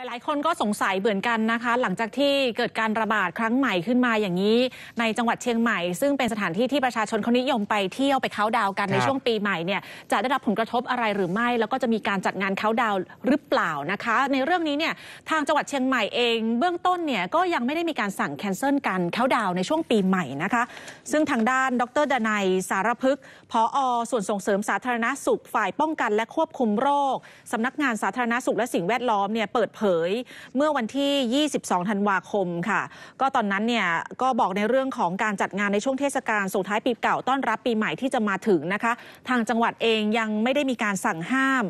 หลายๆคนก็สงสัยเหมือนกันนะคะ หลังจากที่เกิดการระบาดครั้งใหม่ขึ้นมาอย่างนี้ในจังหวัดเชียงใหม่ ซึ่งเป็นสถานที่ที่ประชาชนเขานิยมไปเที่ยวไปเค้าดาวกันในช่วงปีใหม่เนี่ยจะได้รับผลกระทบอะไรหรือไม่ แล้วก็จะมีการจัดงานเค้าดาวหรือเปล่านะคะ ในเรื่องนี้เนี่ยทางจังหวัดเชียงใหม่เอง เบื้องต้นเนี่ยก็ยังไม่ได้มีการสั่งแคนเซิลการเค้าดาวในช่วงปีใหม่นะคะ ซึ่งทางด้านดรดนัยสารพึกพออส่วนส่งเสริมสาธารณสุขฝ่ายป้องกันและควบคุมโรคสำนักงานสาธารณสุข และสิ่งแวดล้อมเนี่ยเปิดเผยยเมื่อวันที่ 22 ธันวาคม ค่ะ ก็ตอนนั้นเนี่ย ก็บอกในเรื่องของการจัดงาน ในช่วงเทศกาลส่งท้ายปีเก่าต้อนรับปีใหม่ที่จะมาถึงนะคะ ทางจังหวัดเองยังไม่ได้มีการสั่งห้าม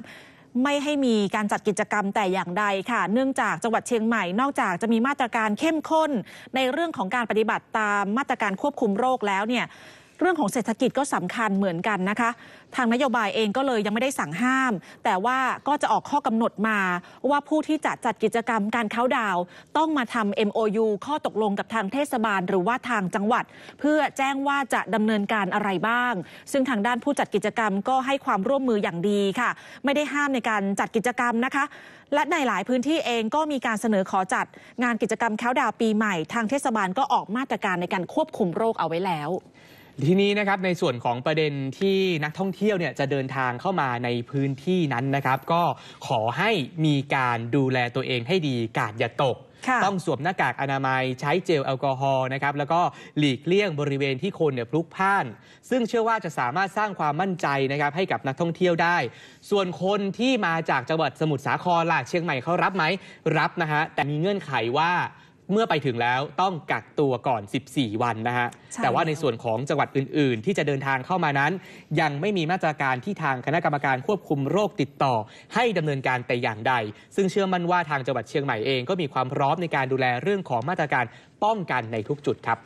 ไม่ให้มีการจัดกิจกรรมแต่อย่างใดค่ะ เนื่องจากจังหวัดเชียงใหม่ นอกจากจะมีมาตรการเข้มข้น ในเรื่องของการปฏิบัติตามมาตรการควบคุมโรคแล้วเนี่ยเรื่องของเศรษฐกิจก็สำคัญเหมือนกันนะคะ ทางนโยบายเองก็เลยยังไม่ได้สั่งห้าม แต่ว่าก็จะออกข้อกำหนดมาว่าผู้ที่จะจัดกิจกรรมการเข้าดาวต้องมาทำ MOU ข้อตกลงกับทางเทศบาลหรือว่าทางจังหวัด เพื่อแจ้งว่าจะดำเนินการอะไรบ้าง ซึ่งทางด้านผู้จัดกิจกรรมก็ให้ความร่วมมืออย่างดีค่ะ ไม่ได้ห้ามในการจัดกิจกรรมนะคะ และในหลายพื้นที่เองก็มีการเสนอขอจัดงานกิจกรรมแคลดาวปีใหม่ทางเทศบาลก็ออกมาตรการในการควบคุมโรคเอาไว้แล้วทีนี้นะครับในส่วนของประเด็นที่นักท่องเที่ยวเนี่ยจะเดินทางเข้ามาในพื้นที่นั้นนะครับก็ขอให้มีการดูแลตัวเองให้ดีกาดอย่าตก ต้องสวมหน้ากากอนามัย ใช้เจลแอลกอฮอล์นะครับแล้วก็หลีกเลี่ยงบริเวณที่คนเนี่ยพลุกพ่าน ซึ่งเชื่อว่าจะสามารถสร้างความมั่นใจนะครับให้กับนักท่องเที่ยวได้ ส่วนคนที่มาจากจังหวัดสมุทรสาครล่ะเชียงใหม่เขารับไหมรับนะฮะแต่มีเงื่อนไขว่าเมื่อไปถึงแล้วต้องกักตัวก่อน 14 วันนะฮะ แต่ว่าในส่วนของจังหวัดอื่น ๆ ที่จะเดินทางเข้ามานั้น ยังไม่มีมาตรการที่ทางคณะกรรมการควบคุมโรคติดต่อ ให้ดำเนินการแต่อย่างใด ซึ่งเชื่อมั่นว่าทางจังหวัดเชียงใหม่เองก็มีความพร้อมในการดูแลเรื่องของมาตรการป้องกันในทุกจุดครับ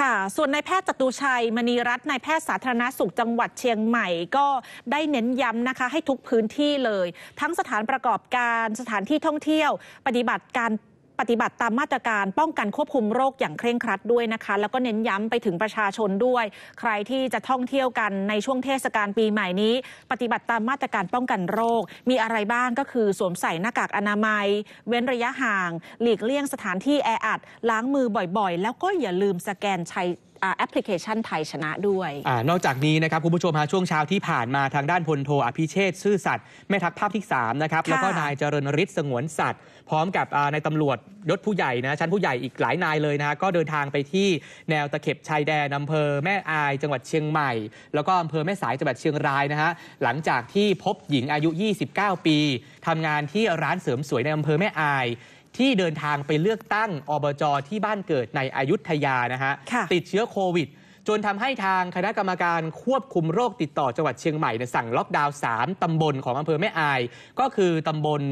ค่ะ ส่วนนายแพทย์จตุชัยมณีรัตน์ นายแพทย์สาธารณสุขจังหวัดเชียงใหม่ก็ได้เน้นย้ำนะคะให้ทุกพื้นที่เลย ทั้งสถานประกอบการสถานที่ท่องเที่ยว ปฏิบัติการปฏิบัติตามมาตรการป้องกันควบคุมโรคอย่างเคร่งครัดด้วยนะคะ แล้วก็เน้นย้ำไปถึงประชาชนด้วย ใครที่จะท่องเที่ยวกันในช่วงเทศกาลปีใหม่นี้ ปฏิบัติตามมาตรการป้องกันโรค มีอะไรบ้างก็คือสวมใส่หน้ากากอนามัย เว้นระยะห่าง หลีกเลี่ยงสถานที่แออัดล้างมือบ่อยๆ แล้วก็อย่าลืมสแกนใช้แอปพลิเคชันไทย ชนะด้วยอนอกจากนี้นะครับ คุณผู้ชมฮะช่วงเช้าที่ผ่านมา ทางด้านพลโทอภิเชษซื่อสัตย์แม่ทัพภาคที่ 3 นะครับ แล้วก็นายเจริญฤทธิ์สงวนสัตย์พร้อมกับนายตำรวจยศผู้ใหญ่นะชั้นผู้ใหญ่อีกหลายนายเลยนะก็เดินทางไปที่แนวตะเข็บชายแดนอำเภอแม่อาย จังหวัดเชียงใหม่ แล้วก็อำเภอแม่สายจังหวัดเชียงรายนะฮะหลังจากที่พบหญิงอายุ 29 ปีทำงานที่ร้านเสริมสวยในอำเภอแม่อายที่เดินทางไปเลือกตั้งอบจอที่บ้านเกิดในอยุธยานะฮะะติดเชื้อโควิด จนทำให้ทางคณะกรรมการควบคุมโรคติดต่อจังหวัดเชียงใหม่สั่งล็อกดาวน์สามตำบลของอำเภอแม่อาย ก็คือตำบล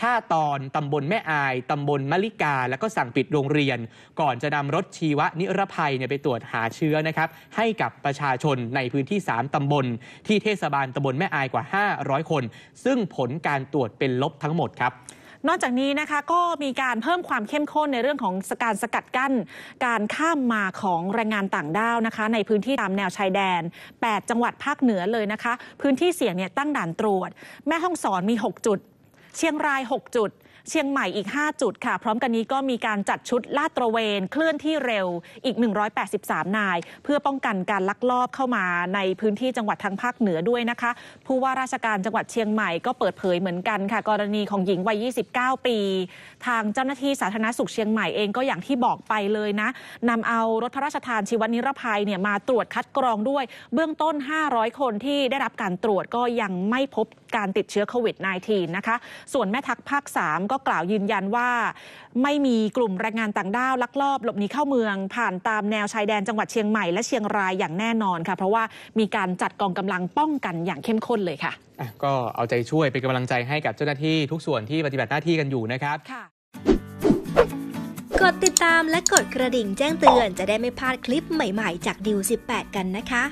ท่าตอนตำบลแม่อายตำบลมะลิกาแล้วก็สั่งปิดโรงเรียน ก่อนจะนำรถชีวนิรภัยไปตรวจหาเชื้อนะครับให้กับประชาชนในพื้นที่3ตำบล ที่เทศบาลตำบลแม่อายกว่า 500 คน ซึ่งผลการตรวจเป็นลบทั้งหมดครับนอกจากนี้นะคะก็มีการเพิ่มความเข้มข้นในเรื่องของการสกัดกั้น การข้ามมาของแรงงานต่างด้าวนะคะ ในพื้นที่ตามแนวชายแดน 8 จังหวัดภาคเหนือเลยนะคะพื้นที่เสี่ยงเนี่ยตั้งด่านตรวจ แม่ห้องสอนมี 6 จุด เชียงราย 6 จุดเชียงใหม่อีก 5 จุดค่ะ พร้อมกันนี้ก็มีการจัดชุดลาดตระเวน เคลื่อนที่เร็วอีก 183 นาย เพื่อป้องกันการลักลอบเข้ามาในพื้นที่จังหวัดทางภาคเหนือด้วยนะคะ ผู้ว่าราชการจังหวัดเชียงใหม่ก็เปิดเผยเหมือนกันค่ะ กรณีของหญิงวัย29 ปี ทางเจ้าหน้าที่สาธารณสุขเชียงใหม่เองก็อย่างที่บอกไปเลยนะนำเอารถพระราชทานชีวนิรภัยเนี่ยมาตรวจคัดกรองด้วย เบื้องต้น 500คนที่ได้รับการตรวจก็ยังไม่พบการติดเชื้อโควิด -19 นะคะส่วนแม่ทักภาค3ก็กล่าวยืนยันว่าไม่มีกลุ่มแรงงานต่างด้าวลักลอบหลบหนีเข้าเมือง ผ่านตามแนวชายแดนจังหวัดเชียงใหม่และเชียงรายอย่างแน่นอนค่ะ เพราะว่ามีการจัดกองกำลังป้องกันอย่างเข้มข้นเลยค่ะก็เอาใจช่วยเป็นกำลังใจให้กับเจ้าหน้าที่ทุกส่วนที่ปฏิบัติหน้าที่กันอยู่นะครับค่ะ กดติดตามและกดกระดิ่งแจ้งเตือน จะได้ไม่พลาดคลิปใหม่ ๆ จากดิว18 กันนะคะ